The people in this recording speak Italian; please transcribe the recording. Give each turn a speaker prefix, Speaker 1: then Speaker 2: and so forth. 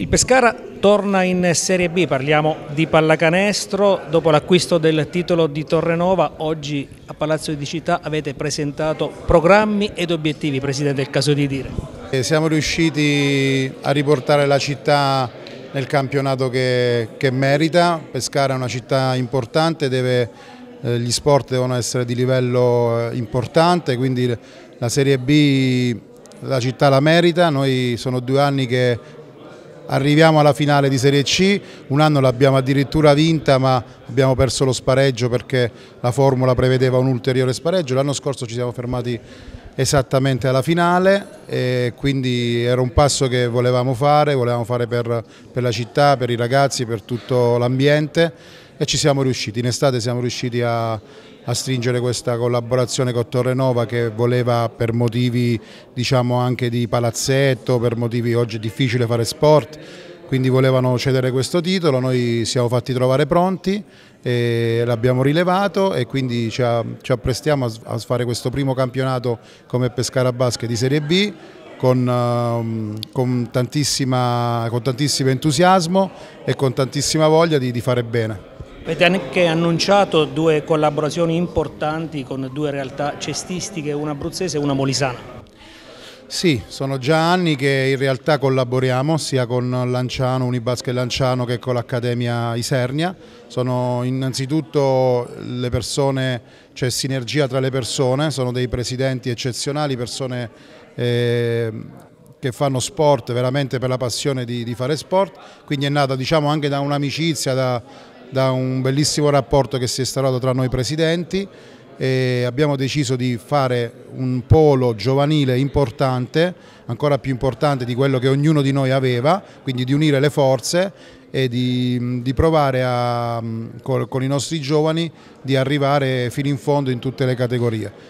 Speaker 1: Il Pescara torna in Serie B, parliamo di pallacanestro, dopo l'acquisto del titolo di Torrenova, oggi a Palazzo di Città avete presentato programmi
Speaker 2: ed obiettivi, Presidente, è il caso di dire. Eh, siamo riusciti a riportare la città nel campionato che, che merita, Pescara è una città importante, deve, eh, gli sport devono essere di livello eh, importante, quindi la Serie B la città la merita, noi sono due anni che arriviamo alla finale di Serie C, un anno l'abbiamo addirittura vinta ma abbiamo perso lo spareggio perché la formula prevedeva un ulteriore spareggio, l'anno scorso ci siamo fermati esattamente alla finale e quindi era un passo che volevamo fare, volevamo fare per, per la città, per i ragazzi, per tutto l'ambiente e ci siamo riusciti, in estate siamo riusciti a, a stringere questa collaborazione con Torrenova che voleva per motivi diciamo anche di palazzetto, per motivi oggi è difficile fare sport, quindi volevano cedere questo titolo, noi siamo fatti trovare pronti, l'abbiamo rilevato e quindi ci, apprestiamo a, fare questo primo campionato come Pescara Basket di Serie B con, um, con, con tantissimo entusiasmo e con tantissima voglia di, di fare bene.
Speaker 1: Avete anche annunciato due collaborazioni importanti con due realtà cestistiche, una abruzzese e una
Speaker 2: molisana. Sì, sono già anni che in realtà collaboriamo sia con Lanciano, Unibasket Lanciano che con l'Accademia Isernia. Sono innanzitutto le persone, c'è cioè sinergia tra le persone, sono dei presidenti eccezionali, persone eh, che fanno sport veramente per la passione di, di fare sport, quindi è nata diciamo, anche da un'amicizia, da, da un bellissimo rapporto che si è instaurato tra noi presidenti e abbiamo deciso di fare un polo giovanile importante, ancora più importante di quello che ognuno di noi aveva, quindi di unire le forze e di, di provare a, con, con i nostri giovani di arrivare fino in fondo in tutte le categorie.